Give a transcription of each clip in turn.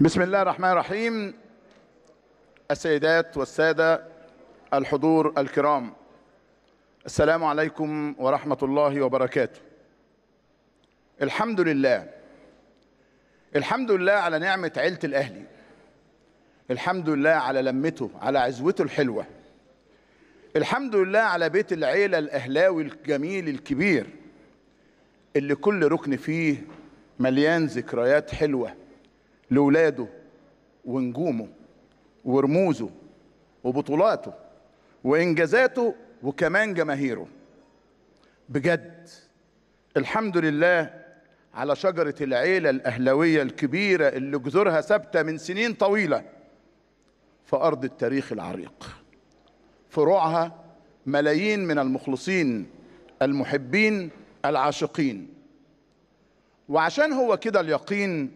بسم الله الرحمن الرحيم السيدات والسادة الحضور الكرام السلام عليكم ورحمة الله وبركاته الحمد لله الحمد لله على نعمة عيلة الأهلي الحمد لله على لمته على عزوته الحلوة الحمد لله على بيت العيلة الأهلاوي الجميل الكبير اللي كل ركن فيه مليان ذكريات حلوه لولاده ونجومه ورموزه وبطولاته وانجازاته وكمان جماهيره بجد الحمد لله على شجرة العيلة الأهلوية الكبيرة اللي جذورها ثابتة من سنين طويلة في أرض التاريخ العريق فروعها ملايين من المخلصين المحبين العاشقين وعشان هو كده اليقين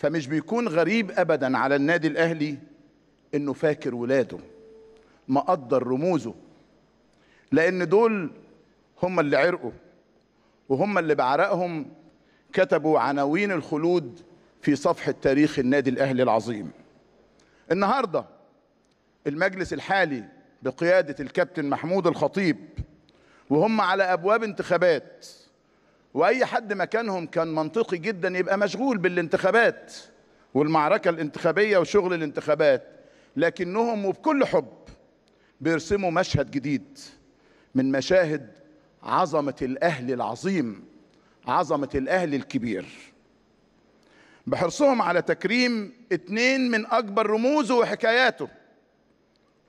فمش بيكون غريب ابدا على النادي الاهلي انه فاكر ولاده مقدر رموزه لان دول هم اللي عرقوا وهم اللي بعرقهم كتبوا عناوين الخلود في صفحه تاريخ النادي الاهلي العظيم النهارده المجلس الحالي بقياده الكابتن محمود الخطيب وهم على ابواب انتخابات واي حد مكانهم كان منطقي جدا يبقى مشغول بالانتخابات والمعركه الانتخابيه وشغل الانتخابات لكنهم وبكل حب بيرسموا مشهد جديد من مشاهد عظمه الاهل العظيم عظمه الاهل الكبير بحرصهم على تكريم اتنين من اكبر رموزه وحكاياته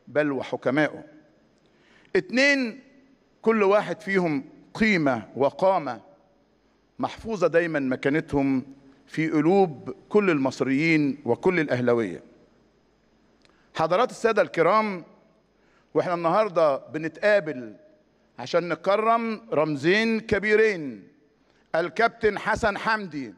بل وحكمائه اتنين كل واحد فيهم قيمه وقامه محفوظه دايما مكانتهم في قلوب كل المصريين وكل الاهلاويه حضرات الساده الكرام واحنا النهارده بنتقابل عشان نكرم رمزين كبيرين الكابتن حسن حمدي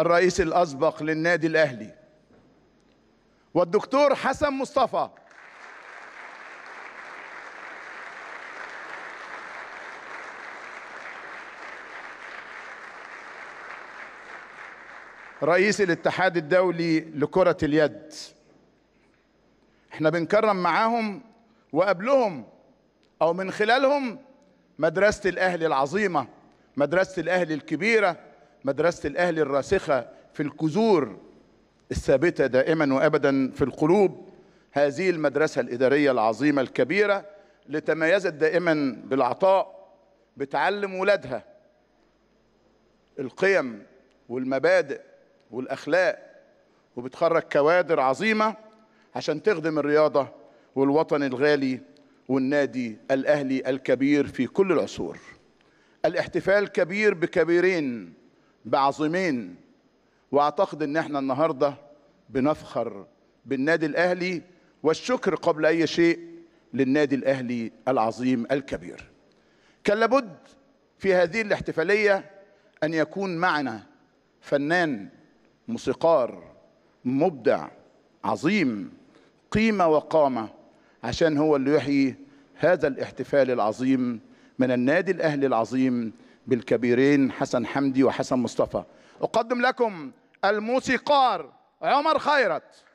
الرئيس الأسبق للنادي الأهلي والدكتور حسن مصطفى رئيس الاتحاد الدولي لكرة اليد احنا بنكرم معاهم وقبلهم او من خلالهم مدرسة الاهلي العظيمة مدرسة الاهلي الكبيرة مدرسة الأهل الراسخة في الكذور الثابتة دائما وأبدا في القلوب هذه المدرسة الإدارية العظيمة الكبيرة اللي دائما بالعطاء بتعلم ولادها القيم والمبادئ والأخلاق وبتخرج كوادر عظيمة عشان تخدم الرياضة والوطن الغالي والنادي الأهلي الكبير في كل العصور الاحتفال كبير بكبيرين بعظيمين واعتقد ان احنا النهارده بنفخر بالنادي الاهلي والشكر قبل اي شيء للنادي الاهلي العظيم الكبير. كان لابد في هذه الاحتفاليه ان يكون معنا فنان موسيقار مبدع عظيم قيمه وقامه عشان هو اللي يحيي هذا الاحتفال العظيم من النادي الاهلي العظيم بالكبيرين حسن حمدي وحسن مصطفى أقدم لكم الموسيقار عمر خيرت